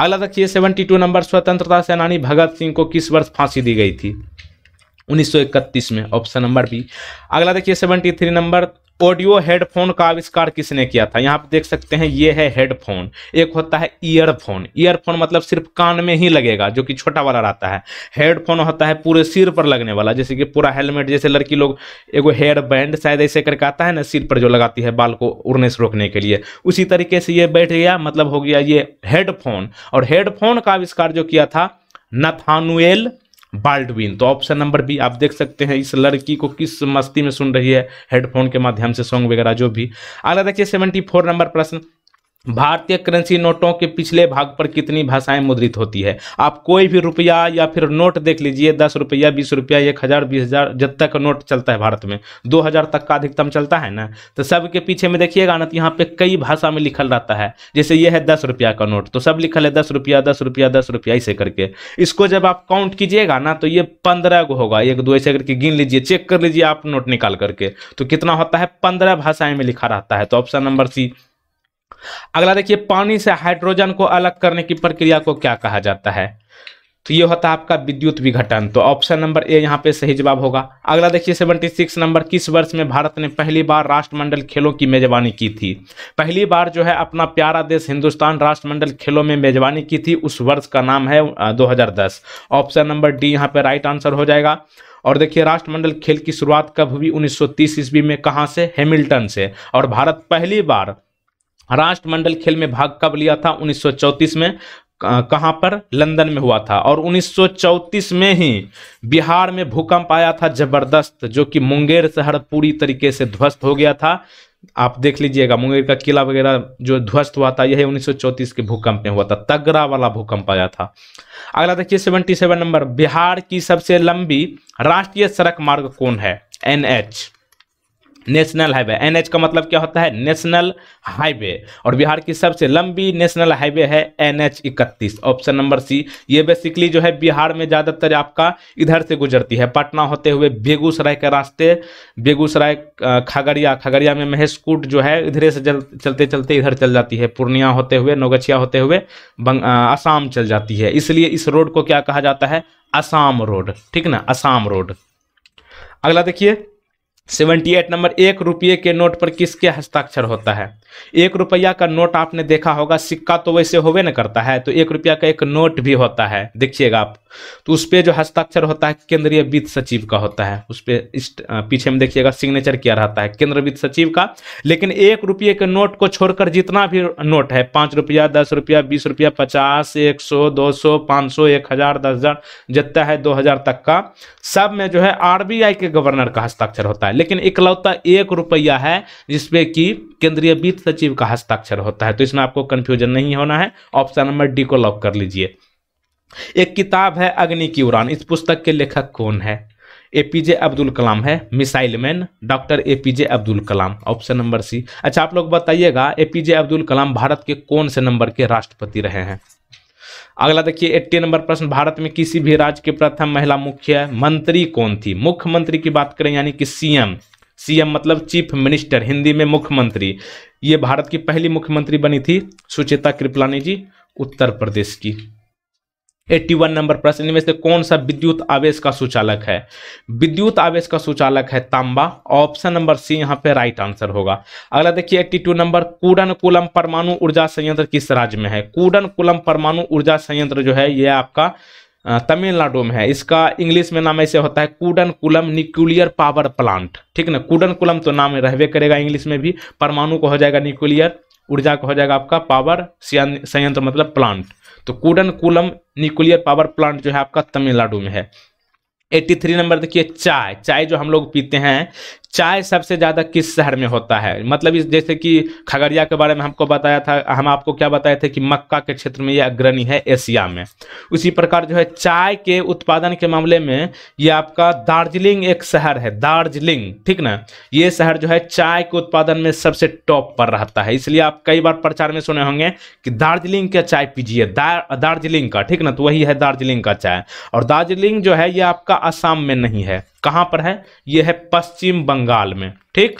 अगला देखिए सेवेंटी टू नंबर स्वतंत्रता सेनानी भगत सिंह को किस वर्ष फांसी दी गई थी उन्नीस में ऑप्शन नंबर बी अगला देखिए 73 नंबर ऑडियो हेडफोन का आविष्कार किसने किया था यहाँ पे देख सकते हैं ये है हेडफोन एक होता है ईयरफोन ईयरफोन मतलब सिर्फ कान में ही लगेगा जो कि छोटा वाला रहता है हेडफोन होता है पूरे सिर पर लगने वाला जैसे कि पूरा हेलमेट जैसे लड़की लोग एगो हेयर बैंड शायद ऐसे करके आता है ना सिर पर जो लगाती है बाल को उड़ने से रोकने के लिए उसी तरीके से ये बैठ गया मतलब हो गया ये हेडफोन और हेडफोन का आविष्कार जो किया था नथानुएल बाल्डविन तो ऑप्शन नंबर बी आप देख सकते हैं इस लड़की को किस मस्ती में सुन रही है हेडफोन के माध्यम से सॉन्ग वगैरह जो भी अगला देखिए सेवेंटी फोर नंबर प्रश्न भारतीय करेंसी नोटों के पिछले भाग पर कितनी भाषाएं मुद्रित होती है आप कोई भी रुपया या फिर नोट देख लीजिए दस रुपया बीस रुपया एक हज़ार बीस हज़ार जब तक नोट चलता है भारत में दो हज़ार तक का अधिकतम चलता है ना तो सबके पीछे में देखिएगा ना तो यहाँ पे कई भाषा में लिखल रहता है जैसे यह है दस रुपया का नोट तो सब लिखल है दस रुपया दस रुपया दस रुपया ऐसे करके इसको जब आप काउंट कीजिएगा ना तो ये पंद्रह को होगा एक दो ऐसे करके गिन लीजिए चेक कर लीजिए आप नोट निकाल करके तो कितना होता है पंद्रह भाषाएं में लिखा रहता है तो ऑप्शन नंबर सी अगला देखिए पानी से हाइड्रोजन को अलग करने की प्रक्रिया को क्या कहा जाता है तो ये होता है आपका विद्युत विघटन तो ऑप्शन नंबर ए यहाँ पे सही जवाब होगा अगला देखिए 76 नंबर किस वर्ष में भारत ने पहली बार राष्ट्रमंडल खेलों की मेजबानी की थी पहली बार जो है अपना प्यारा देश हिंदुस्तान राष्ट्रमंडल खेलों में मेजबानी की थी उस वर्ष का नाम है 2010 ऑप्शन नंबर डी यहाँ पे राइट आंसर हो जाएगा और देखिए राष्ट्रमंडल खेल की शुरुआत कब हुई 1930 ईस्वी में कहाँ से हेमिल्टन से और भारत पहली बार राष्ट्रमंडल खेल में भाग कब लिया था 1934 में कहां पर लंदन में हुआ था और 1934 में ही बिहार में भूकंप आया था जबरदस्त जो कि मुंगेर शहर पूरी तरीके से ध्वस्त हो गया था आप देख लीजिएगा मुंगेर का किला वगैरह जो ध्वस्त हुआ था यही 1934 के भूकंप में हुआ था तगड़ा वाला भूकंप आया था अगला देखिए 77 नंबर बिहार की सबसे लंबी राष्ट्रीय सड़क मार्ग कौन है एनएच नेशनल हाईवे एनएच का मतलब क्या होता है नेशनल हाईवे और बिहार की सबसे लंबी नेशनल हाईवे है एनएच 31 ऑप्शन नंबर सी ये बेसिकली जो है बिहार में ज़्यादातर आपका इधर से गुजरती है पटना होते हुए बेगूसराय के रास्ते बेगूसराय खगड़िया खगड़िया में महेशकूट जो है इधर से जल, चलते चलते इधर चल जाती है पूर्णिया होते हुए नौगछिया होते हुए आसाम चल जाती है इसलिए इस रोड को क्या कहा जाता है आसाम रोड ठीक ना आसाम रोड अगला देखिए सेवेंटी एट नंबर एक रुपये के नोट पर किसके हस्ताक्षर होता है एक रुपया का नोट आपने देखा होगा सिक्का तो वैसे होवे ना करता है तो एक रुपया का एक नोट भी होता है देखिएगा आप तो उस पर जो हस्ताक्षर होता है केंद्रीय वित्त सचिव का होता है उस पर इस पीछे में देखिएगा सिग्नेचर किया रहता है केंद्र वित्त सचिव का लेकिन एक रुपये के नोट को छोड़कर जितना भी नोट है पाँच रुपया दस रुपया बीस रुपया पचास एक सौ दो सौ पाँच सौ एक हज़ार दस हज़ार जितना है दो हज़ार तक का सब में जो है आर के गवर्नर का हस्ताक्षर होता है है लेकिन इकलौता एक रुपया है जिसपे कि केंद्रीय वित्त सचिव का हस्ताक्षर होता है तो इसमें आपको कंफ्यूजन नहीं होना है ऑप्शन नंबर डी को लॉक कर लीजिए एक किताब है अग्नि की उड़ान इस पुस्तक के लेखक कौन है एपीजे अब्दुल कलाम है missile man doctor APJ Abdul Kalam option number C अच्छा आप लोग बताइएगा एपीजे अब्दुल कलाम भारत के कौन से नंबर के राष्ट्रपति रहे हैं अगला देखिए एट्टी नंबर प्रश्न भारत में किसी भी राज्य के प्रथम महिला मुख्य मंत्री कौन थी मुख्यमंत्री की बात करें यानी कि सीएम सीएम मतलब चीफ मिनिस्टर हिंदी में मुख्यमंत्री ये भारत की पहली मुख्यमंत्री बनी थी सुचेता कृपलानी जी उत्तर प्रदेश की 81 नंबर प्रश्न इनमें से कौन सा विद्युत आवेश का सुचालक है विद्युत आवेश का सुचालक है तांबा ऑप्शन नंबर सी यहाँ पे राइट आंसर होगा अगला देखिए 82 नंबर कूडन कुलम परमाणु ऊर्जा संयंत्र किस राज्य में है कूडन कुलम परमाणु ऊर्जा संयंत्र जो है यह आपका तमिलनाडु में है इसका इंग्लिश में नाम ऐसे होता है Kudankulam nuclear power plant ठीक ना कूडन कुलम तो नाम रहवे करेगा इंग्लिश में भी परमाणु को हो जाएगा न्यूक्लियर ऊर्जा का हो जाएगा आपका पावर संयंत्र मतलब प्लांट तो Kudankulam nuclear power plant जो है आपका तमिलनाडु में है 83 नंबर देखिए चाय चाय जो हम लोग पीते हैं चाय सबसे ज़्यादा किस शहर में होता है मतलब इस जैसे कि खगड़िया के बारे में हमको बताया था हम आपको क्या बताए थे कि मक्का के क्षेत्र में यह अग्रणी है एशिया में उसी प्रकार जो है चाय के उत्पादन के मामले में ये आपका दार्जिलिंग एक शहर है दार्जिलिंग ठीक ना ये शहर जो है चाय के उत्पादन में सबसे टॉप पर रहता है इसलिए आप कई बार प्रचार में सुने होंगे कि दार्जिलिंग का चाय पीजिए दार्जिलिंग का ठीक ना तो वही है दार्जिलिंग का चाय और दार्जिलिंग जो है ये आपका आसाम में नहीं है कहाँ पर है यह है पश्चिम बंगाल में ठीक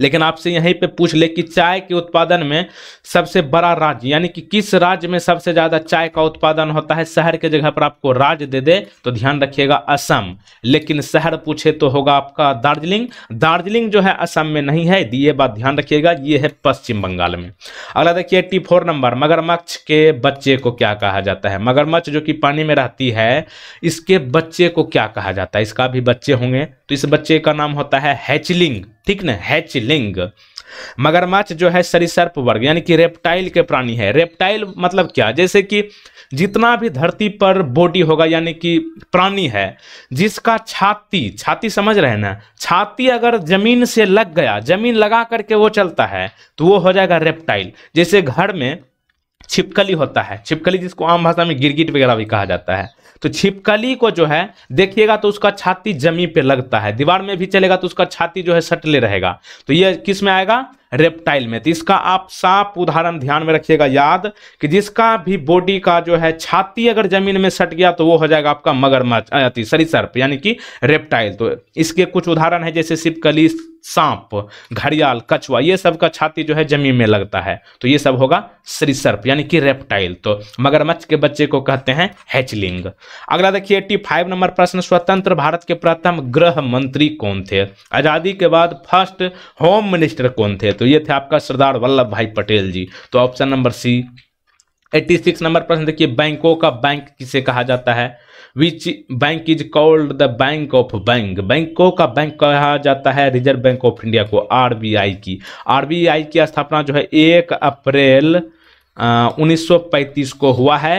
लेकिन आपसे यहीं पे पूछ ले कि चाय के उत्पादन में सबसे बड़ा राज्य यानी कि किस राज्य में सबसे ज़्यादा चाय का उत्पादन होता है शहर के जगह पर आपको राज्य दे दे तो ध्यान रखिएगा असम लेकिन शहर पूछे तो होगा आपका दार्जिलिंग दार्जिलिंग जो है असम में नहीं है ये बात ध्यान रखिएगा ये है पश्चिम बंगाल में अगला देखिए एट्टी नंबर मगरमच्छ के बच्चे को क्या कहा जाता है मगरमच्छ जो कि पानी में रहती है इसके बच्चे को क्या कहा जाता है इसका भी बच्चे होंगे तो इस बच्चे का नाम होता है हैचलिंग ठीक ना हैचिल लिंग मगरमच्छ जो है सरिसर्प वर्ग यानी कि रेप्टाइल के प्राणी है रेप्टाइल मतलब क्या जैसे कि जितना भी धरती पर बॉडी होगा यानी कि प्राणी है जिसका छाती छाती समझ रहे हैं ना छाती अगर जमीन से लग गया जमीन लगा करके वो चलता है तो वो हो जाएगा रेप्टाइल जैसे घर में छिपकली होता है छिपकली जिसको आम भाषा में गिरगिट वगैरह भी कहा जाता है तो छिपकली को जो है देखिएगा तो उसका छाती जमी पे लगता है दीवार में भी चलेगा तो उसका छाती जो है सटले रहेगा तो यह किस में आएगा रेप्टाइल में तो इसका आप साफ उदाहरण ध्यान में रखिएगा याद कि जिसका भी बॉडी का जो है छाती अगर जमीन में सट गया तो वो हो जाएगा आपका मगरमच्छ सरी सर्प यानी कि रेप्टाइल तो इसके कुछ उदाहरण है जैसे सिपकली सांप घड़ियाल कछुआ ये सब का छाती जो है जमीन में लगता है तो ये सब होगा श्रीसर्प यानी कि रेप्टाइल तो मगरमच्छ के बच्चे को कहते हैं हैचलिंग अगला देखिए एट्टी फाइव नंबर प्रश्न स्वतंत्र भारत के प्रथम गृह मंत्री कौन थे आजादी के बाद फर्स्ट होम मिनिस्टर कौन थे तो ये थे आपका सरदार वल्लभ भाई पटेल जी तो option number C eighty six number प्रश्न देखिए बैंकों का बैंक किसे कहा जाता है which bank is called the bank of bank बैंकों का बैंक कहा जाता है रिजर्व बैंक ऑफ इंडिया को आर की आर की स्थापना जो है एक अप्रैल उन्नीस को हुआ है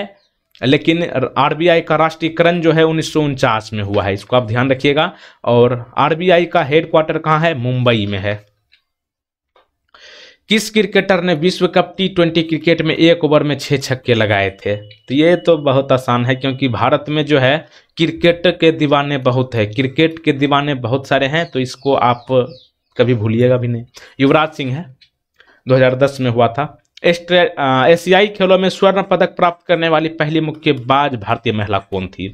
लेकिन आरबीआई का राष्ट्रीयकरण जो है उन्नीस में हुआ है इसको आप ध्यान रखिएगा और आरबीआई का हेडक्वार्टर कहाँ है मुंबई में है किस क्रिकेटर ने विश्व कप टी ट्वेंटी क्रिकेट में एक ओवर में छः छक्के लगाए थे तो ये तो बहुत आसान है क्योंकि भारत में जो है क्रिकेट के दीवाने बहुत है क्रिकेट के दीवाने बहुत सारे हैं तो इसको आप कभी भूलिएगा भी नहीं युवराज सिंह है 2010 में हुआ था एशियाई खेलों में स्वर्ण पदक प्राप्त करने वाली पहली मुक्केबाज भारतीय महिला कौन थी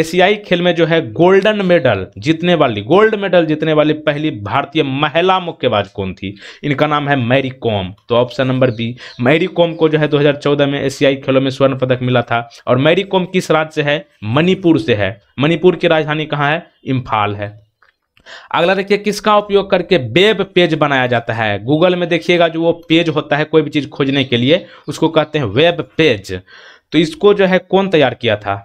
एशियाई खेल में जो है गोल्डन मेडल जीतने वाली गोल्ड मेडल जीतने वाली पहली भारतीय महिला मुक्केबाज कौन थी इनका नाम है मैरी कॉम तो option number B Mary Kom को जो है 2014 में एशियाई खेलों में स्वर्ण पदक मिला था और मैरी कॉम किस राज्य से है मणिपुर से है मणिपुर की राजधानी कहाँ है इम्फाल है अगला देखिए किसका उपयोग करके वेब पेज बनाया जाता है गूगल में देखिएगा जो वो पेज होता है कोई भी चीज़ खोजने के लिए उसको कहते हैं वेब पेज तो इसको जो है कौन तैयार किया था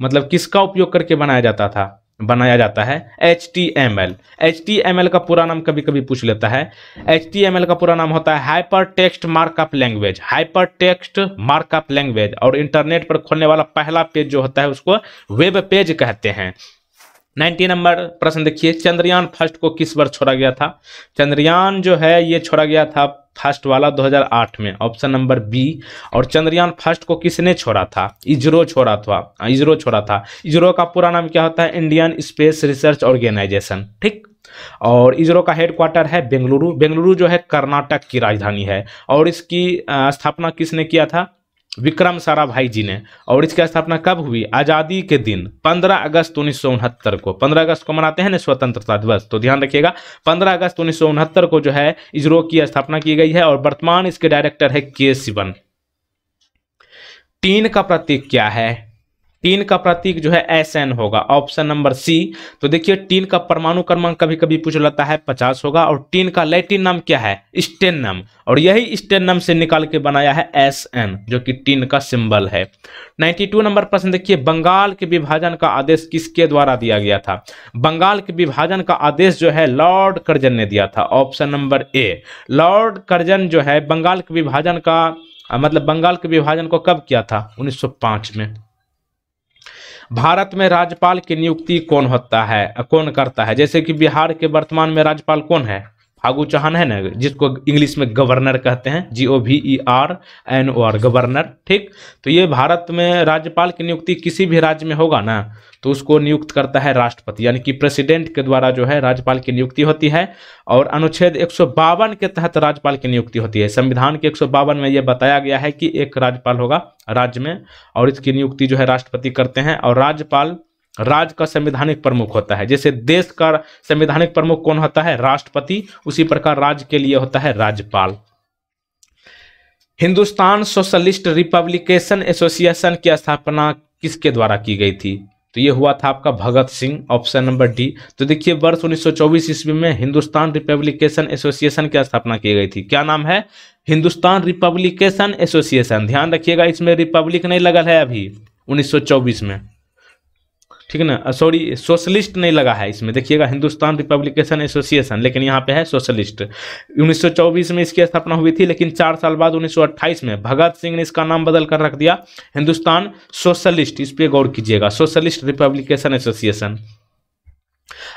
मतलब किसका उपयोग करके बनाया जाता था बनाया जाता है H T M L H T M L का पूरा नाम कभी कभी पूछ लेता है एच टी एम एल का पूरा नाम होता है hyper text markup language hyper text markup language और इंटरनेट पर खोलने वाला पहला पेज जो होता है उसको वेब पेज कहते हैं नाइनटी नंबर प्रश्न देखिए चंद्रयान फर्स्ट को किस बार छोड़ा गया था चंद्रयान जो है ये छोड़ा गया था फर्स्ट वाला 2008 में ऑप्शन नंबर बी और चंद्रयान फर्स्ट को किसने छोड़ा था इजरो छोड़ा था इसरो छोड़ा था इजरो का पूरा नाम क्या होता है इंडियन स्पेस रिसर्च ऑर्गेनाइजेशन ठीक और इसरो का हेडक्वार्टर है बेंगलुरु बेंगलुरु जो है कर्नाटक की राजधानी है और इसकी स्थापना किसने किया था विक्रम साराभाई जी ने और इसकी स्थापना कब हुई आज़ादी के दिन 15 अगस्त उन्नीस को 15 अगस्त को मनाते हैं ना स्वतंत्रता दिवस तो ध्यान रखिएगा 15 अगस्त उन्नीस को जो है इसरो की स्थापना की गई है और वर्तमान इसके डायरेक्टर है के सिवन तीन का प्रतीक क्या है टीन का प्रतीक जो है एस एन होगा ऑप्शन नंबर सी तो देखिए टीन का परमाणु क्रमांक कभी कभी पूछ लेता है पचास होगा और टीन का लैटिन नाम क्या है स्टेनम और यही स्टेनम से निकाल के बनाया है एस एन जो कि टीन का सिंबल है 92 नंबर प्रश्न देखिए बंगाल के विभाजन का आदेश किसके द्वारा दिया गया था बंगाल के विभाजन का आदेश जो है लॉर्ड कर्जन ने दिया था option number A Lord Curzon जो है बंगाल के विभाजन का मतलब बंगाल के विभाजन को कब किया था उन्नीस में भारत में राज्यपाल की नियुक्ति कौन होता है कौन करता है जैसे कि बिहार के वर्तमान में राज्यपाल कौन है फागू चौहान है ना जिसको इंग्लिश में गवर्नर कहते हैं G O V E R N O R governor ठीक तो ये भारत में राज्यपाल की नियुक्ति किसी भी राज्य में होगा ना तो उसको नियुक्त करता है राष्ट्रपति यानी कि प्रेसिडेंट के द्वारा जो है राज्यपाल की नियुक्ति होती है और अनुच्छेद एक के तहत राज्यपाल की नियुक्ति होती है संविधान के एक में यह बताया गया है कि एक राज्यपाल होगा राज्य में और इसकी नियुक्ति जो है राष्ट्रपति करते हैं और राज्यपाल राज्य का संवैधानिक प्रमुख होता है जैसे देश का संवैधानिक प्रमुख कौन होता है राष्ट्रपति उसी प्रकार राज्य के लिए होता है राज्यपाल हिंदुस्तान सोशलिस्ट रिपब्लिकेशन एसोसिएशन की स्थापना किसके द्वारा की गई थी तो ये हुआ था आपका Bhagat Singh option number D तो देखिए वर्ष 1924 ईस्वी में हिंदुस्तान रिपब्लिकेशन एसोसिएशन की स्थापना की गई थी क्या नाम है हिंदुस्तान रिपब्लिकेशन एसोसिएशन ध्यान रखिएगा इसमें रिपब्लिक नहीं लगल है अभी 1924 में ठीक है ना सॉरी सोशलिस्ट नहीं लगा है इसमें देखिएगा हिंदुस्तान रिपब्लिकेशन एसोसिएशन लेकिन यहाँ पे है सोशलिस्ट 1924 में इसकी स्थापना हुई थी लेकिन चार साल बाद 1928 में भगत सिंह ने इसका नाम बदल कर रख दिया हिंदुस्तान सोशलिस्ट इस पर गौर कीजिएगा सोशलिस्ट रिपब्लिकेशन एसोसिएशन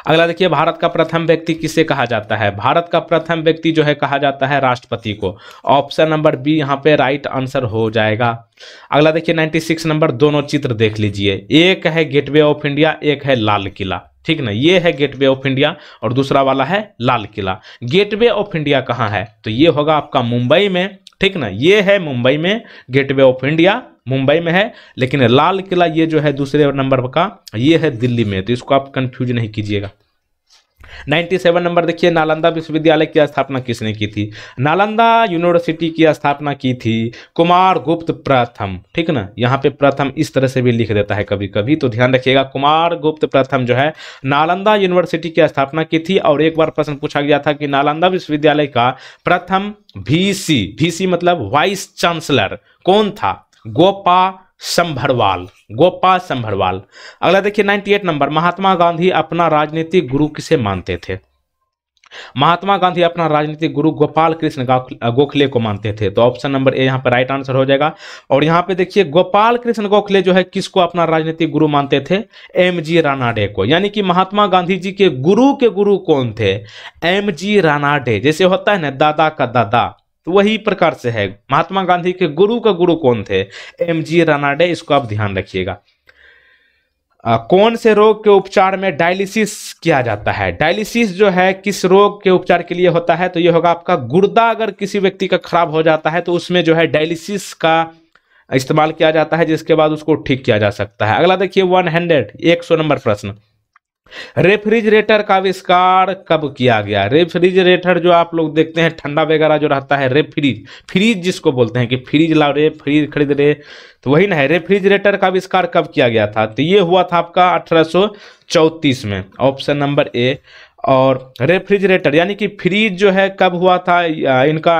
अगला देखिए भारत का प्रथम व्यक्ति किसे कहा जाता है भारत का प्रथम व्यक्ति जो है कहा जाता है राष्ट्रपति को ऑप्शन नंबर बी यहां पे राइट आंसर हो जाएगा अगला देखिए 96 नंबर दोनों चित्र देख लीजिए एक है गेटवे ऑफ इंडिया एक है लाल किला ठीक ना ये है गेटवे ऑफ इंडिया और दूसरा वाला है Lal Qila gateway of India कहाँ है तो ये होगा आपका मुंबई में ठीक ना ये है मुंबई में गेटवे ऑफ इंडिया मुंबई में है लेकिन लाल किला ये जो है दूसरे नंबर का ये है दिल्ली में तो इसको आप कंफ्यूज नहीं कीजिएगा 97 नंबर देखिए नालंदा विश्वविद्यालय की स्थापना किसने की थी नालंदा यूनिवर्सिटी की स्थापना की थी कुमार गुप्त प्रथम ठीक ना यहाँ पे प्रथम इस तरह से भी लिख देता है कभी कभी तो ध्यान रखिएगा कुमार गुप्त प्रथम जो है नालंदा यूनिवर्सिटी की स्थापना की थी और एक बार प्रश्न पूछा गया था कि नालंदा विश्वविद्यालय का प्रथम भी सी मतलब वाइस चांसलर कौन था गोपा संभरवाल गोपाल संभरवाल अगला देखिए 98 नंबर महात्मा गांधी अपना राजनीतिक गुरु किसे मानते थे महात्मा गांधी अपना राजनीतिक गुरु गोपाल कृष्ण गोखले को मानते थे तो ऑप्शन नंबर ए यहाँ पर राइट आंसर हो जाएगा और यहां पे देखिए गोपाल कृष्ण गोखले जो है किसको अपना राजनीतिक गुरु मानते थे एम जी रानाडे को यानी कि महात्मा गांधी जी के गुरु के गुरु कौन थे एम जी रानाडे जैसे होता है ना दादा का दादा तो वही प्रकार से है महात्मा गांधी के गुरु का गुरु कौन थे एम जी रनाडे इसको आप ध्यान रखिएगा कौन से रोग के उपचार में डायलिसिस किया जाता है डायलिसिस जो है किस रोग के उपचार के लिए होता है तो यह होगा आपका गुर्दा अगर किसी व्यक्ति का खराब हो जाता है तो उसमें जो है डायलिसिस का इस्तेमाल किया जाता है जिसके बाद उसको ठीक किया जा सकता है अगला देखिए वन हंड्रेड एक सौ नंबर प्रश्न रेफ्रिजरेटर का आविष्कार कब किया गया रेफ्रिजरेटर जो आप लोग देखते हैं ठंडा वगैरह जो रहता है रेफ्रिज फ्रिज जिसको बोलते हैं कि फ्रिज ला रे फ्रिज खरीद रहे तो वही ना है रेफ्रिजरेटर का आविष्कार कब किया गया था तो ये हुआ था आपका अठारह में ऑप्शन नंबर ए और रेफ्रिजरेटर यानी कि फ्रिज जो है कब हुआ था इनका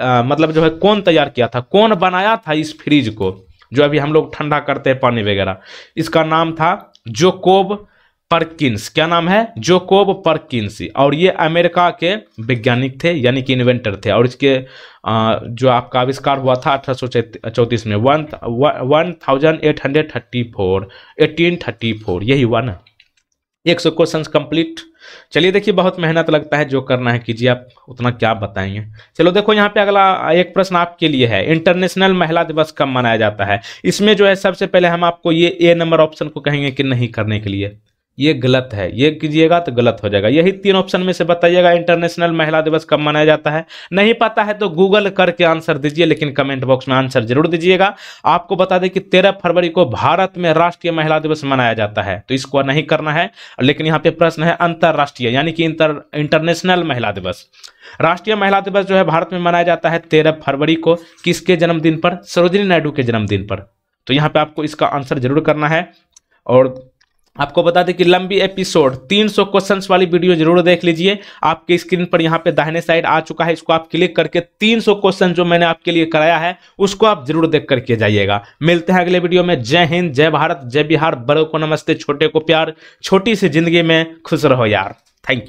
आ, मतलब जो है कौन तैयार किया था कौन बनाया था इस फ्रिज को जो अभी हम लोग ठंडा करते हैं पानी वगैरह इसका नाम था जोकोब परकिंस क्या नाम है जोकोब परकिंस और ये अमेरिका के वैज्ञानिक थे यानी कि इन्वेंटर थे और इसके जो आपका आविष्कार हुआ था अठारह सौ चौंतीस में one one thousand eight hundred thirty four eighteen thirty four यही हुआ ना एक सौ क्वेश्चन कंप्लीट चलिए देखिए बहुत मेहनत लगता है जो करना है कीजिए आप उतना क्या बताएंगे चलो देखो यहाँ पे अगला एक प्रश्न आपके लिए है इंटरनेशनल महिला दिवस कब मनाया जाता है इसमें जो है सबसे पहले हम आपको ये ए नंबर ऑप्शन को कहेंगे कि नहीं करने के लिए ये गलत है ये कीजिएगा तो गलत हो जाएगा यही तीन ऑप्शन में से बताइएगा इंटरनेशनल महिला दिवस कब मनाया जाता है नहीं पता है तो गूगल करके आंसर दीजिए लेकिन कमेंट बॉक्स में आंसर जरूर दीजिएगा आपको बता दें कि तेरह फरवरी को भारत में राष्ट्रीय महिला दिवस मनाया जाता है तो इसको नहीं करना है लेकिन यहाँ पे प्रश्न है अंतर्राष्ट्रीय यानी कि इंटरनेशनल महिला दिवस राष्ट्रीय महिला दिवस जो है भारत में मनाया जाता है तेरह फरवरी को किसके जन्मदिन पर सरोजिनी नायडू के जन्मदिन पर तो यहाँ पे आपको इसका आंसर जरूर करना है और आपको बता दें कि लंबी एपिसोड 300 क्वेश्चंस वाली वीडियो जरूर देख लीजिए आपके स्क्रीन पर यहाँ पे दाहिने साइड आ चुका है इसको आप क्लिक करके 300 क्वेश्चन जो मैंने आपके लिए कराया है उसको आप जरूर देख करके जाइएगा मिलते हैं अगले वीडियो में जय हिंद जय भारत जय बिहार बड़ों को नमस्ते छोटे को प्यार छोटी सी जिंदगी में खुश रहो यार थैंक यू